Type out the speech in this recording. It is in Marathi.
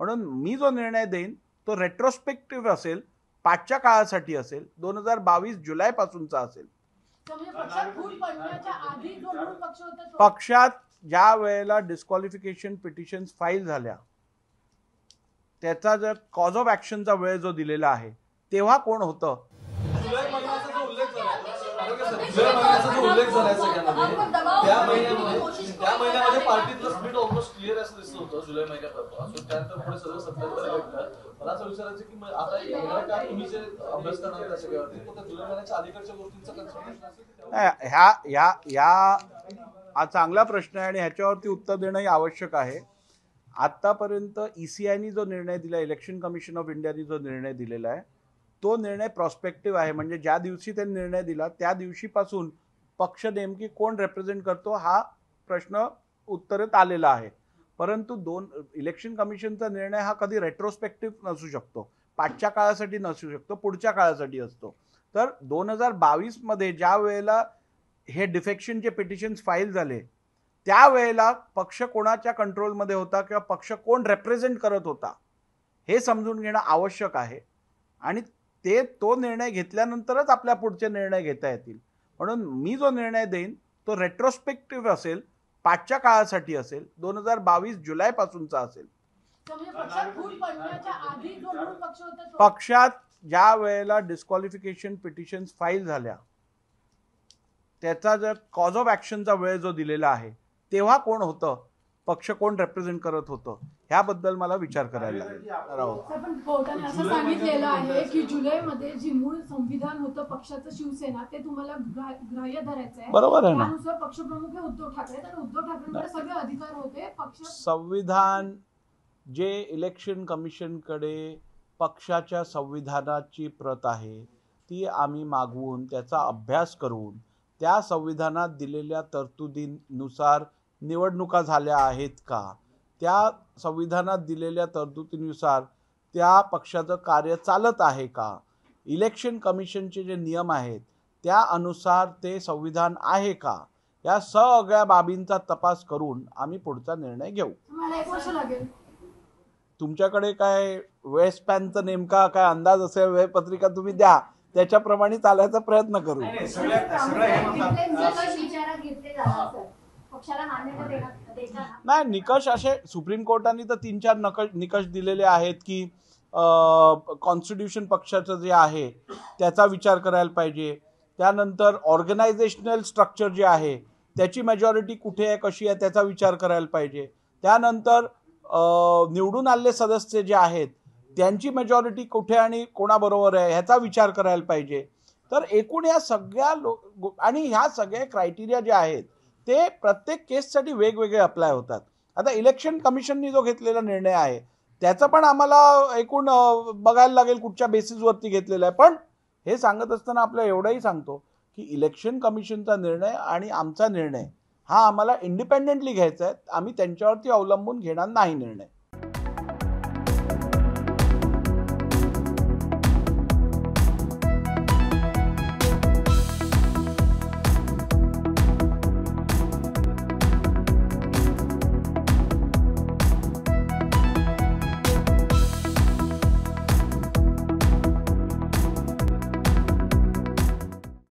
म्हणून मी जो निर्णय देईन तो रेट्रोस्पेक्टिव्ह असेल पाचच्या काळासाठी असेल दोन हजार बावीस पासूनचा असेल म्हणजे पक्षात ज्या वेळेला डिस्क्वालिफिकेशन पिटिशन फाईल झाल्या त्याचा जर कॉज ऑफ ऍक्शनचा वेळ जो दिलेला आहे तेव्हा कोण होतं त्या महिन्यामध्ये पार्टीतलं स्प्लिट ऑलमोस्ट क्लिअर असं दिसत होतं जुलै महिन्यापर्यंत त्यानंतर पुढे सगळं सत्तर करायला लागलं मला असं विचारायचं की आता येणारा काय तुम्ही जे अभ्यास करणार त्या सगळ्यावरती फक्त जुलै महिन्याच्या अलीकडच्या गोष्टींचं कन्सल्टेशन असेल नाही ह्या ह्या ह्या हा चांगला प्रश्न आहे आणि ह्याच्यावरती उत्तर देणंही आवश्यक आहे आत्तापर्यंत ई e सी आयनी जो निर्णय दिला इलेक्शन कमिशन ऑफ इंडियानी जो निर्णय दिलेला आहे तो निर्णय प्रॉस्पेक्टिव्ह आहे म्हणजे ज्या दिवशी त्यांनी निर्णय दिला त्या दिवशीपासून पक्ष नेमकी कोण रेप्रेझेंट करतो हा प्रश्न उत्तरेत आलेला आहे परंतु दोन इलेक्शन कमिशनचा निर्णय हा कधी रेट्रोस्पेक्टिव्ह नसू शकतो पाचच्या काळासाठी नसू शकतो पुढच्या काळासाठी असतो तर दोन हजार बावीसमध्ये ज्या वेळेला हे डिफेक्शनचे पिटिशन्स फाईल झाले त्यावेळेला पक्ष कोणाच्या कंट्रोलमध्ये होता किंवा पक्ष कोण रेप्रेझेंट करत होता हे समजून घेणं आवश्यक आहे आणि ते तो निर्णय घेतल्यानंतरच आपल्या पुढचे निर्णय घेता येतील म्हणून मी जो निर्णय देईन तो रेट्रोस्पेक्टिव्ह असेल पाचच्या काळासाठी असेल दोन हजार बावीस जुलै पासूनचा असेल म्हणजे पक्षात ज्या वेळेला डिस्क्वालिफिकेशन पिटिशन फाईल झाल्या त्याचा जर कॉज ऑफ ऍक्शनचा वेळ जो दिलेला आहे तेव्हा कोण होतं पक्ष कोण रेप्रेझेंट करत होतं ह्याबद्दल मला विचार करायला कोर्टाने असं सांगितलेलं आहे की जुलैमध्ये जी मूळ संविधान होतं पक्षाचं शिवसेना ते तुम्हाला ग्राह्य धरायचं आहे बरोबर आहे ना पक्षप्रमुख हे उद्धव ठाकरे तर उद्धव ठाकरे सगळे अधिकार होते पक्ष संविधान जे इलेक्शन कमिशनकडे पक्षाच्या संविधानाची प्रत आहे ती आम्ही मागवून त्याचा अभ्यास करून त्या संविधानात दिलेल्या तरतुदीनुसार निवडणुका झाल्या आहेत का त्या संविधानात दिलेल्या तरतुदीनुसार त्या पक्षाचं कार्य चालत आहे का इलेक्शन कमिशनचे जे नियम आहेत त्या अनुसार ते संविधान आहे का या सगळ्या बाबींचा तपास करून आम्ही पुढचा निर्णय घेऊ तुमच्याकडे काय पॅनच नेमका काय अंदाज असेल वेळपत्रिका तुम्ही द्या त्याच्याप्रमाणे चालायचा प्रयत्न करू म्हणजे नाही निकष असे सुप्रीम कोर्टाने तर तीन चार नकश निकष दिलेले आहेत की कॉन्स्टिट्यूशन पक्षाचं जे आहे त्याचा विचार करायला पाहिजे त्यानंतर ऑर्गनायझेशनल स्ट्रक्चर जे आहे त्याची मेजॉरिटी कुठे आहे कशी आहे त्याचा विचार करायला पाहिजे त्यानंतर निवडून आलेले सदस्य जे आहेत त्यांची मेजॉरिटी कुठे आणि कोणाबरोबर आहे ह्याचा विचार करायला पाहिजे तर एकूण या सगळ्या लो आणि ह्या सगळ्या क्रायटेरिया ज्या आहेत ते प्रत्येक केससाठी वेगवेगळे अप्लाय होतात आता इलेक्शन कमिशननी जो घेतलेला निर्णय आहे त्याचा पण आम्हाला एकूण बघायला लागेल कुठच्या बेसिसवरती घेतलेला आहे पण हे सांगत असताना आपल्या एवढंही सांगतो की इलेक्शन कमिशनचा निर्णय आणि आमचा निर्णय हा आम्हाला इंडिपेंडेंटली घ्यायचा आहे आम्ही त्यांच्यावरती अवलंबून घेणार नाही निर्णय